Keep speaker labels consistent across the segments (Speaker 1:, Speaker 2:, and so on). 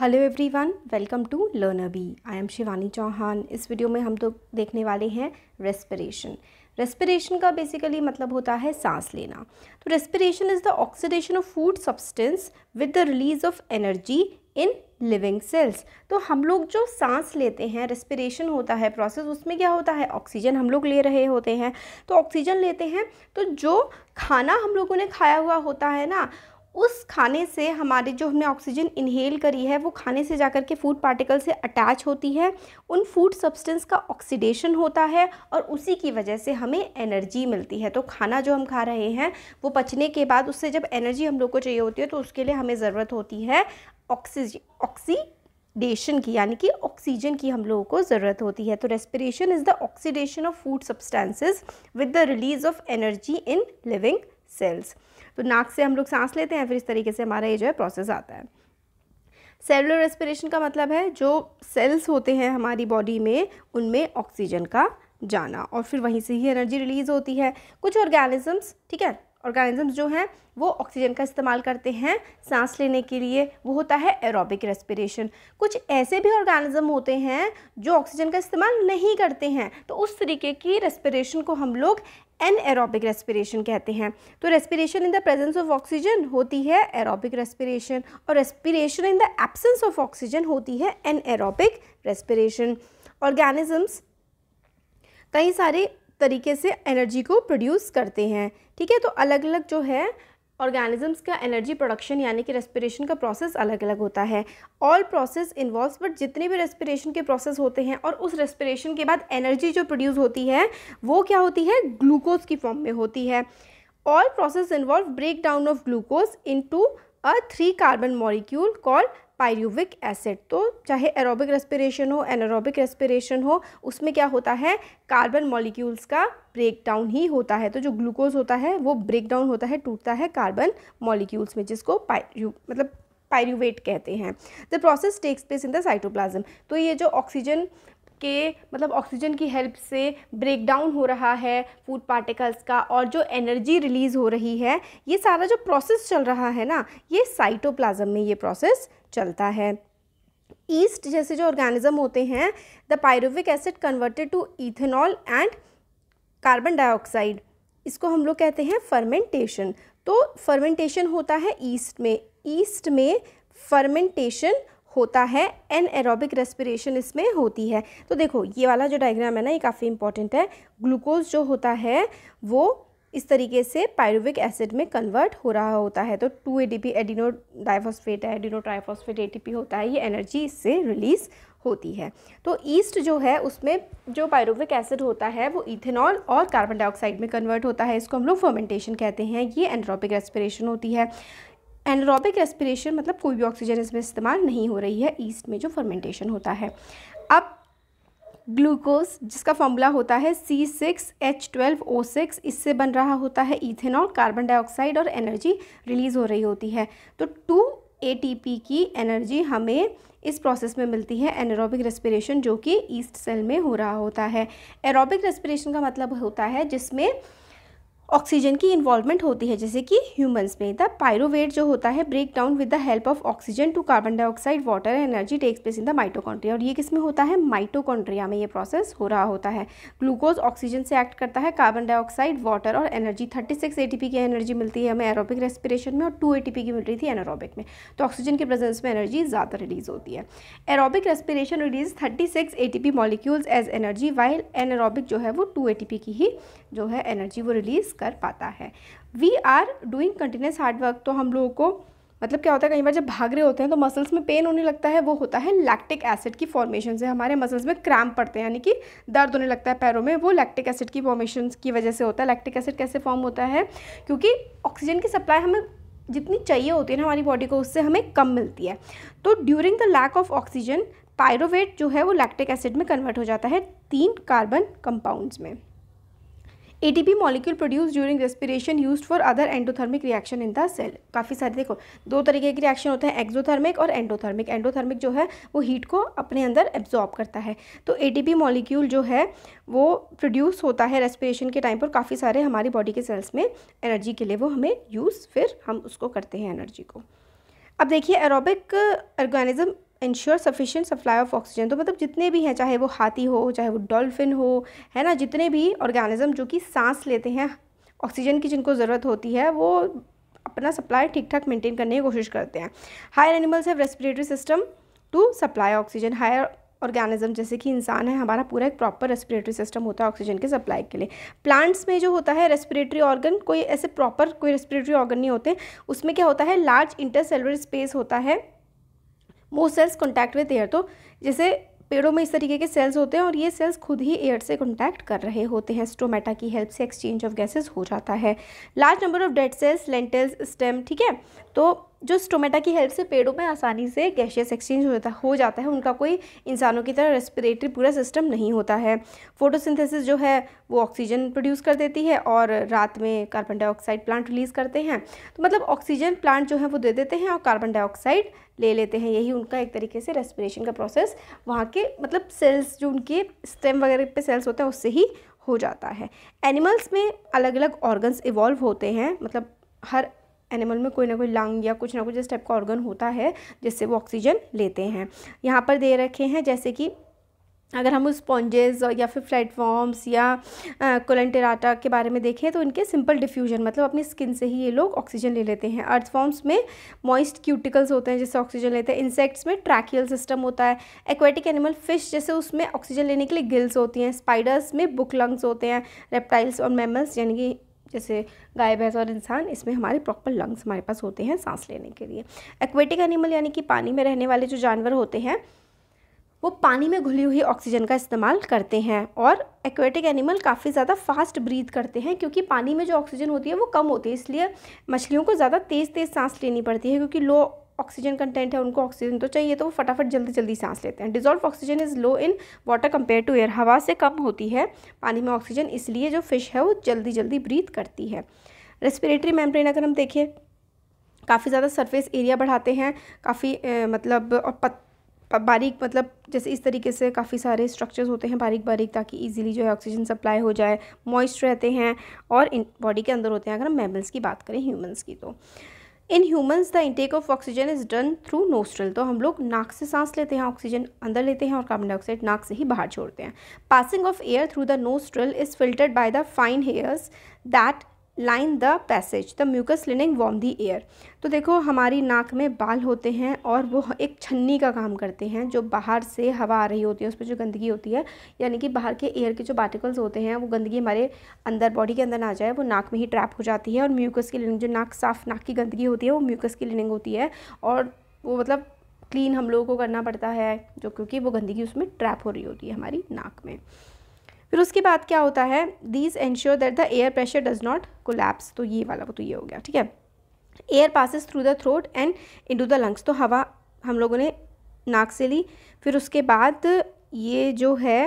Speaker 1: Hello everyone welcome to learner B I am Shivani Chauhan इस video में हम तो देखने वाले हैं रेस्पिरेशन रेस्पिरेशन का बेसिकली मतलब होता है सांस लेना तो respiration is the oxidation of food substance with the release of energy in living cells तो हम लोग जो सांस लेते हैं रेस्पिरेशन होता है प्रोसेस उसमें क्या होता है ऑक्सीजन हम लोग ले रहे होते हैं तो ऑक्सीजन लेते हैं तो जो खाना हम लोगों ने खाया हुआ होता है ना उस खाने से हमारे जो हमने ऑक्सीजन इनहेल करी है वो खाने से जाकर के फूड पार्टिकल से अटैच होती है उन फूड सब्सटेंस का ऑक्सीडेशन होता है और उसी की वजह से हमें एनर्जी मिलती है तो खाना जो हम खा रहे हैं वो पचने के बाद उससे जब एनर्जी हम लोग को चाहिए होती है तो उसके लिए हमें ज़रूरत होती है ऑक्सीज ऑक्सीडेशन की यानी कि ऑक्सीजन की हम लोगों को ज़रूरत होती है तो respiration is the oxidation of food substances with the release of energy in living cells तो नाक से हम लोग सांस लेते हैं फिर इस तरीके से हमारा ये जो है प्रोसेस आता है सेलुलर रेस्पिरेशन का मतलब है जो सेल्स होते हैं हमारी बॉडी में उनमें ऑक्सीजन का जाना और फिर वहीं से ही एनर्जी रिलीज़ होती है कुछ ऑर्गेनिजम्स ठीक है ऑर्गेनिजम्स जो हैं वो ऑक्सीजन का इस्तेमाल करते हैं सांस लेने के लिए वो होता है एरोबिक रेस्पिरेशन कुछ ऐसे भी ऑर्गेनिज्म होते हैं जो ऑक्सीजन का इस्तेमाल नहीं करते हैं तो उस तरीके की रेस्पिरेशन को हम लोग एन एरोबिक रेस्पिरेशन कहते हैं तो respiration in the presence of oxygen होती है एरोबिक रेस्पिरेशन और respiration in the absence of oxygen होती है एन एरोबिक रेस्पिरेशन ऑर्गेनिजम्स कई सारे तरीके से एनर्जी को प्रोड्यूस करते हैं ठीक है तो अलग अलग जो है ऑर्गेनिजम्स का एनर्जी प्रोडक्शन यानी कि रेस्पिरेशन का प्रोसेस अलग अलग होता है ऑल प्रोसेस इन्वॉल्व बट जितने भी रेस्पिरेशन के प्रोसेस होते हैं और उस रेस्पिरेशन के बाद एनर्जी जो प्रोड्यूस होती है वो क्या होती है ग्लूकोज की फॉर्म में होती है all process involve break down of glucose into a three carbon molecule call pyruvic acid तो चाहे एरोबिक रेस्पिरेशन हो एनारोबिक रेस्पिरेशन हो उसमें क्या होता है कार्बन मॉलिक्यूल्स का ब्रेकडाउन ही होता है तो जो ग्लूकोज होता है वो ब्रेकडाउन होता है टूटता है कार्बन मॉलिक्यूल्स में जिसको पायरू मतलब पायरुवेट कहते हैं the process takes place in the cytoplasm तो ये जो ऑक्सीजन के मतलब ऑक्सीजन की हेल्प से ब्रेक डाउन हो रहा है फूड पार्टिकल्स का और जो एनर्जी रिलीज़ हो रही है ये सारा जो प्रोसेस चल रहा है ना ये साइटोप्लाज्म में ये प्रोसेस चलता है ईस्ट जैसे जो ऑर्गेनिज्म होते हैं the pyruvic acid converted to ethanol and carbon dioxide इसको हम लोग कहते हैं फर्मेंटेशन तो फर्मेंटेशन होता है ईस्ट में ईस्ट में फर्मेंटेशन होता है एन एरोबिक रेस्पिरेशन इसमें होती है तो देखो ये वाला जो डायग्राम है ना ये काफ़ी इंपॉर्टेंट है ग्लूकोज जो होता है वो इस तरीके से पायरुविक एसिड में कन्वर्ट हो रहा होता है तो two A D P adeno diphosphate है एडिनो ट्राइफॉस्फेट ए होता है ये एनर्जी इससे रिलीज़ होती है तो ईस्ट जो है उसमें जो पायरुविक एसिड होता है वो इथेनॉल और कार्बन डाइऑक्साइड में कन्वर्ट होता है इसको हम लोग फर्मेंटेशन कहते हैं ये एनरोपिक रेस्पिरेशन होती है एनरोबिक रेस्पिरेशन मतलब कोई भी ऑक्सीजन इसमें इस्तेमाल नहीं हो रही है ईस्ट में जो फर्मेंटेशन होता है अब ग्लूकोज जिसका फॉर्मूला होता है C six H twelve O six इससे बन रहा होता है इथेनॉल कार्बन डाइऑक्साइड और एनर्जी रिलीज़ हो रही होती है तो टू पी की एनर्जी हमें इस प्रोसेस में मिलती है एनरोबिक रेस्पिरेशन जो कि ईस्ट सेल में हो रहा होता है एरोबिक रेस्पिरेशन का मतलब होता है जिसमें ऑक्सीजन की इन्वॉल्वमेंट होती है जैसे कि ह्यूमंस में द पायरोवेट जो होता है break down with the help of oxygen to carbon dioxide water energy takes place in the mitochondria और ये किस में होता है माइटोकॉन्ड्रिया में ये प्रोसेस हो रहा होता है ग्लूकोज ऑक्सीजन से एक्ट करता है कार्बन डाइऑक्साइड वाटर और एनर्जी थर्टी सिक्स की एनर्जी मिलती है हमें एरोबिक रेस्पिरेशन में और टू की मिल रही थी एनारोबिक में तो ऑक्सीजन के प्रेजेंस में एनर्जी ज़्यादा रिलीज होती है aerobic respiration release thirty six molecules as energy while anaerobic जो है वो टू की ही जो है एनर्जी वो रिलीज़ कर पाता है we are doing continuous hard work तो हम लोगों को मतलब क्या होता है कई बार जब भाग रहे होते हैं तो मसल्स में पेन होने लगता है वो होता है लैक्टिक एसिड की फॉर्मेशन से हमारे मसल्स में क्रैम्प पड़ते हैं यानी कि दर्द होने लगता है पैरों में वो लैक्टिक एसिड की फॉर्मेशन की वजह से होता है लैक्टिक एसिड कैसे फॉर्म होता है क्योंकि ऑक्सीजन की सप्लाई हमें जितनी चाहिए होती है ना हमारी बॉडी को उससे हमें कम मिलती है तो during the lack of oxygen pyruvate जो है वो लैक्टिक एसिड में कन्वर्ट हो जाता है तीन कार्बन कंपाउंड्स में ATP molecule produce during respiration use for other endothermic reaction in the cell काफ़ी सारे देखो दो तरीके के रिएक्शन होते हैं एक्जोथर्मिक और एंडोथर्मिक एंडोथर्मिक जो है वो हीट को अपने अंदर एब्जॉर्ब करता है तो पी मॉलिक्यूल जो है वो प्रोड्यूस होता है रेस्पिरेशन के टाइम पर काफ़ी सारे हमारी बॉडी के सेल्स में एनर्जी के लिए वो हमें यूज़ फिर हम उसको करते हैं एनर्जी को अब देखिए aerobic organism ensure sufficient supply of oxygen तो मतलब जितने भी हैं चाहे वो हाथी हो चाहे वो डॉल्फिन हो है ना जितने भी ऑर्गेनिज्म जो कि सांस लेते हैं ऑक्सीजन की जिनको ज़रूरत होती है वो अपना सप्लाई ठीक ठाक मेंटेन करने की कोशिश करते हैं higher animals have respiratory system to supply oxygen higher organism जैसे कि इंसान है हमारा पूरा एक प्रॉपर रेस्पिरेटरी सिस्टम होता है ऑक्सीजन के सप्लाई के लिए प्लांट्स में जो होता है रेस्पिरेटरी ऑर्गन कोई ऐसे प्रॉपर कोई रेस्पिरेटरी ऑर्गन नहीं होते उसमें क्या होता है लार्ज इंटरसेलुलर स्पेस होता है वो सेल्स कॉन्टैक्ट विथ एयर तो जैसे पेड़ों में इस तरीके के सेल्स होते हैं और ये सेल्स खुद ही एयर से कॉन्टैक्ट कर रहे होते हैं स्टोमेटा की हेल्प से एक्सचेंज ऑफ गैसेस हो जाता है large number of dead cells lenticels stem ठीक है तो जो स्टोमेटा की हेल्प से पेड़ों में आसानी से गैशियस एक्सचेंज हो जाता हो जाता है उनका कोई इंसानों की तरह रेस्पिरेटरी पूरा सिस्टम नहीं होता है फोटोसिंथेसिस जो है वो ऑक्सीजन प्रोड्यूस कर देती है और रात में कार्बन डाइऑक्साइड प्लांट रिलीज़ करते हैं तो मतलब ऑक्सीजन प्लांट जो है वो दे देते हैं और कार्बन डाइऑक्साइड ले लेते हैं यही उनका एक तरीके से रेस्पिरेशन का प्रोसेस वहाँ के मतलब सेल्स जो उनके स्टेम वगैरह पे सेल्स होते हैं उससे ही हो जाता है एनिमल्स में अलग अलग ऑर्गन्स इवॉल्व होते हैं मतलब हर एनिमल में कोई ना कोई लंग या कुछ ना कुछ इस टाइप का ऑर्गन होता है जिससे वो ऑक्सीजन लेते हैं यहाँ पर दे रखे हैं जैसे कि अगर हम स्पॉन्जेस या फिर प्लेटफॉर्म्स या कोलेंटेराटा के बारे में देखें तो इनके सिंपल डिफ्यूजन मतलब अपनी स्किन से ही ये लोग ऑक्सीजन ले लेते हैं अर्थफॉर्म्स में मॉइस्ट क्यूटिकल्स होते हैं जिससे ऑक्सीजन लेते हैं इंसेक्ट्स में ट्रैकियल सिस्टम होता है एक्वेटिक एनिमल फिश जैसे उसमें ऑक्सीजन लेने के लिए गिल्स होती हैं स्पाइडर्स में बुक लंग्स होते हैं रेप्टाइल्स और मेमल्स यानी कि जैसे गाय भैंस और इंसान इसमें हमारे प्रॉपर लंग्स हमारे पास होते हैं सांस लेने के लिए एक्वेटिक एनिमल यानी कि पानी में रहने वाले जो जानवर होते हैं वो पानी में घुली हुई ऑक्सीजन का इस्तेमाल करते हैं और एक्वेटिक एनिमल काफ़ी ज़्यादा फास्ट ब्रीथ करते हैं क्योंकि पानी में जो ऑक्सीजन होती है वो कम होती है इसलिए मछलियों को ज़्यादा तेज़ तेज़ सांस लेनी पड़ती है क्योंकि लो ऑक्सीजन कंटेंट है उनको ऑक्सीजन तो चाहिए तो वो फटाफट जल्दी जल्दी सांस लेते हैं dissolve oxygen is low in water compare to air हवा से कम होती है पानी में ऑक्सीजन इसलिए जो फिश है वो जल्दी जल्दी ब्रीथ करती है रेस्पिरेटरी मेम्ब्रेन अगर हम देखें काफ़ी ज़्यादा सरफेस एरिया बढ़ाते हैं काफ़ी मतलब और पत बारीक मतलब जैसे इस तरीके से काफ़ी सारे स्ट्रक्चर्स होते हैं बारीक बारीक ताकि इजीली जो है ऑक्सीजन सप्लाई हो जाए मॉइस्ट रहते हैं और इन बॉडी के अंदर होते हैं अगर हम मेमल्स की बात करें ह्यूमंस की तो in humans the intake of oxygen is done through nostril तो हम लोग नाक से सांस लेते हैं ऑक्सीजन अंदर लेते हैं और कार्बन डाइऑक्साइड नाक से ही बाहर छोड़ते हैं passing of air through the nostril is filtered by the fine hairs that line the passage the mucus lining warm the air तो देखो हमारी नाक में बाल होते हैं और वो एक छन्नी का काम करते हैं जो बाहर से हवा आ रही होती है उस पर जो गंदगी होती है यानी कि बाहर के एयर के जो पार्टिकल्स होते हैं वो गंदगी हमारे अंदर बॉडी के अंदर ना जाए वो नाक में ही ट्रैप हो जाती है और म्यूकस की लिनिंग जो नाक साफ नाक की गंदगी होती है वो म्यूकस की लिनिंग होती है और वो मतलब क्लीन हम लोगों को करना पड़ता है जो क्योंकि वो गंदगी उसमें ट्रैप हो रही होती है हमारी नाक में फिर उसके बाद क्या होता है these ensure that the air pressure does not collapse तो ये वाला वो तो ये हो गया ठीक है air passes through the throat and into the lungs तो हवा हम लोगों ने नाक से ली फिर उसके बाद ये जो है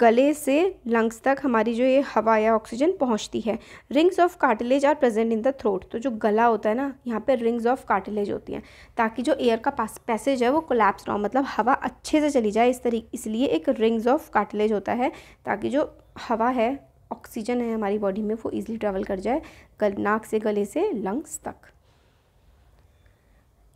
Speaker 1: गले से लंग्स तक हमारी जो ये हवा या ऑक्सीजन पहुंचती है rings of cartilage are present in the throat तो जो गला होता है ना यहाँ पे रिंग्स ऑफ कार्टिलेज होती हैं ताकि जो एयर का पास पैसेज है वो कोलैप्स ना हो मतलब हवा अच्छे से चली जाए इस तरीके इसलिए एक रिंग्स ऑफ कार्टिलेज होता है ताकि जो हवा है ऑक्सीजन है हमारी बॉडी में वो ईजिली ट्रैवल कर जाए नाक से गले से लंग्स तक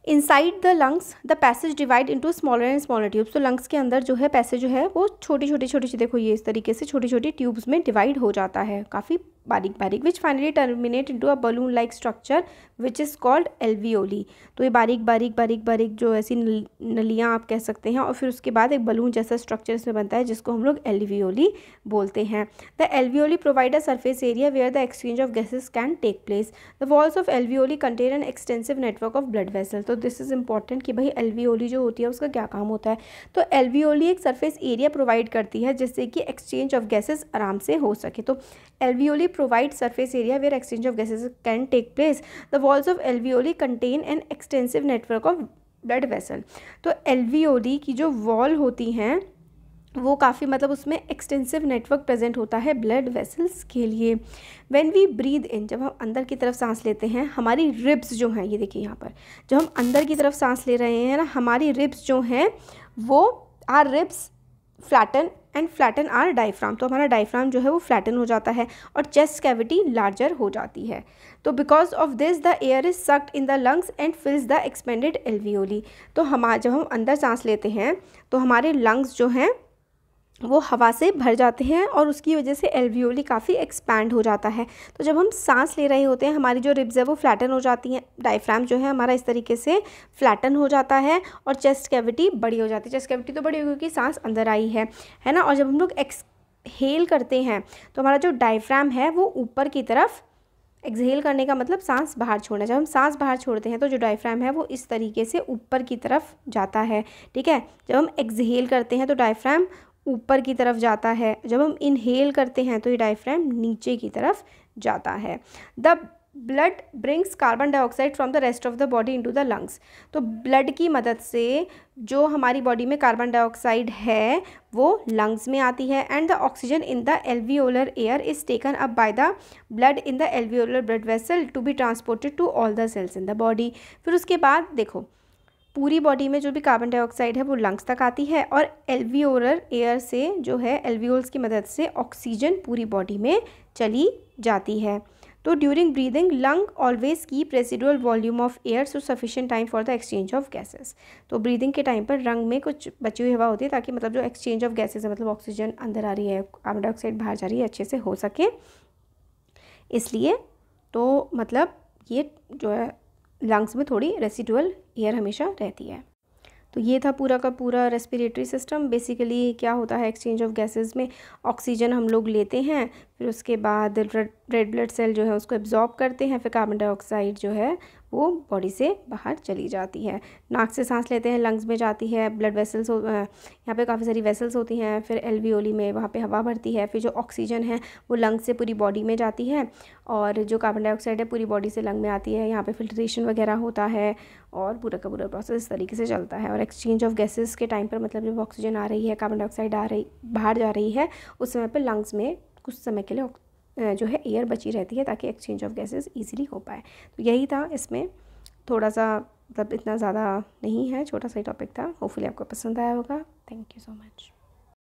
Speaker 1: inside the lungs the passage divide into smaller and smaller tubes तो लंग्स के अंदर जो है पैसेज जो है वो छोटी छोटी छोटी देखो ये इस तरीके से छोटी छोटी ट्यूब्स में डिवाइड हो जाता है काफ़ी बारीक बारीक which finally terminate into a balloon like structure which is called alveoli तो ये बारीक बारीक बारीक बारीक जो ऐसी नलियाँ आप कह सकते हैं और फिर उसके बाद एक बलून जैसा स्ट्रक्चर इसमें बनता है जिसको हम लोग एल्वियोली बोलते हैं the alveoli provide a surface area where the exchange of gases can take place the walls of alveoli contain an extensive network of blood vessel तो दिस इज़ इंपॉर्टेंट कि भाई एल्वियोली जो होती है उसका क्या काम होता है तो एल्वियोली एक सर्फेस एरिया प्रोवाइड करती है जिससे कि एक्सचेंज ऑफ गैसेज आराम से हो सके तो alveoli provide surface area where exchange of gases can take place. The walls of alveoli contain an extensive network of blood vessel तो एलवीओली की जो वॉल होती हैं वो काफ़ी मतलब उसमें एक्सटेंसिव नेटवर्क प्रेजेंट होता है ब्लड वेसल्स के लिए व्हेन वी ब्रीद इन जब हम अंदर की तरफ सांस लेते हैं हमारी रिब्स जो हैं ये देखिए यहाँ पर जब हम अंदर की तरफ सांस ले रहे हैं ना हमारी रिब्स जो हैं वो are ribs flatten and flatten are diaphragm तो हमारा डाइफ्राम जो है वो फ्लैटन हो जाता है और चेस्ट कैविटी लार्जर हो जाती है तो because of this the air is sucked in the lungs and fills the expanded alveoli तो हमारा जब हम अंदर सांस लेते हैं तो हमारे लंग्स जो हैं वो हवा से भर जाते हैं और उसकी वजह से एल्वियोली काफ़ी एक्सपैंड हो जाता है तो जब हम सांस ले रहे होते हैं हमारी जो रिब्स है वो फ्लैटन हो जाती हैं डायफ्राम जो है हमारा इस तरीके से फ्लैटन हो जाता है और चेस्ट कैविटी बड़ी हो जाती है चेस्ट कैविटी तो बड़ी होगी क्योंकि सांस अंदर आई है है ना और जब हम लोग एक्सहेल करते हैं तो हमारा जो डायफ्राम है वो ऊपर की तरफ एक्सहेल करने का मतलब सांस बाहर छोड़ना जब हम सांस बाहर छोड़ते हैं तो जो डायफ्राम है वो इस तरीके से ऊपर की तरफ जाता है ठीक है जब हम एक्सहेल करते हैं तो डायफ्राम ऊपर की तरफ जाता है जब हम इनहेल करते हैं तो ये डायफ्राम नीचे की तरफ जाता है the blood brings carbon dioxide from the rest of the body to the lungs तो ब्लड की मदद से जो हमारी बॉडी में कार्बन डाइऑक्साइड है वो लंग्स में आती है and the oxygen in the alveolar air is taken up by the blood in the alveolar blood vessel to be transported to all the cells in the body फिर उसके बाद देखो पूरी बॉडी में जो भी कार्बन डाइऑक्साइड है वो लंग्स तक आती है और एल्वियोलर एयर से जो है एल्वियोल्स की मदद से ऑक्सीजन पूरी बॉडी में चली जाती है तो ड्यूरिंग ब्रीदिंग लंग ऑलवेज की residual volume of air so sufficient time for the exchange of gases तो ब्रीदिंग के टाइम पर रंग में कुछ बची हुई हवा होती है ताकि मतलब जो एक्सचेंज ऑफ गैसेस है मतलब ऑक्सीजन अंदर आ रही है कार्बन डाइऑक्साइड बाहर जा रही है अच्छे से हो सके इसलिए तो मतलब ये जो है लंग्स में थोड़ी रेसिडुअल एयर हमेशा रहती है तो ये था पूरा का पूरा रेस्पिरेटरी सिस्टम बेसिकली क्या होता है एक्सचेंज ऑफ गैसेस में ऑक्सीजन हम लोग लेते हैं फिर उसके बाद रेड ब्लड सेल जो है उसको एब्जॉर्ब करते हैं फिर कार्बन डाइऑक्साइड जो है वो बॉडी से बाहर चली जाती है नाक से सांस लेते हैं लंग्स में जाती है ब्लड वेसल्स यहाँ पे काफ़ी सारी वेसल्स होती हैं फिर एलवीओली में वहाँ पे हवा भरती है फिर जो ऑक्सीजन है वो लंग्स से पूरी बॉडी में जाती है और जो कार्बन डाइऑक्साइड है पूरी बॉडी से लंग में आती है यहाँ पर फिल्ट्रेशन वगैरह होता है और पूरा का पूरा प्रोसेस इस तरीके से चलता है और एक्सचेंज ऑफ गैसेस के टाइम पर मतलब जब ऑक्सीजन आ रही है कार्बन डाइऑक्साइड आ रही बाहर जा रही है उस समय पर लंग्स में कुछ समय के लिए जो है एयर बची रहती है ताकि एक्सचेंज ऑफ गैसेस ईजिली हो पाए तो यही था इसमें थोड़ा सा मतलब इतना ज़्यादा नहीं है छोटा सा ही टॉपिक था होपफुली आपको पसंद आया होगा थैंक यू सो मच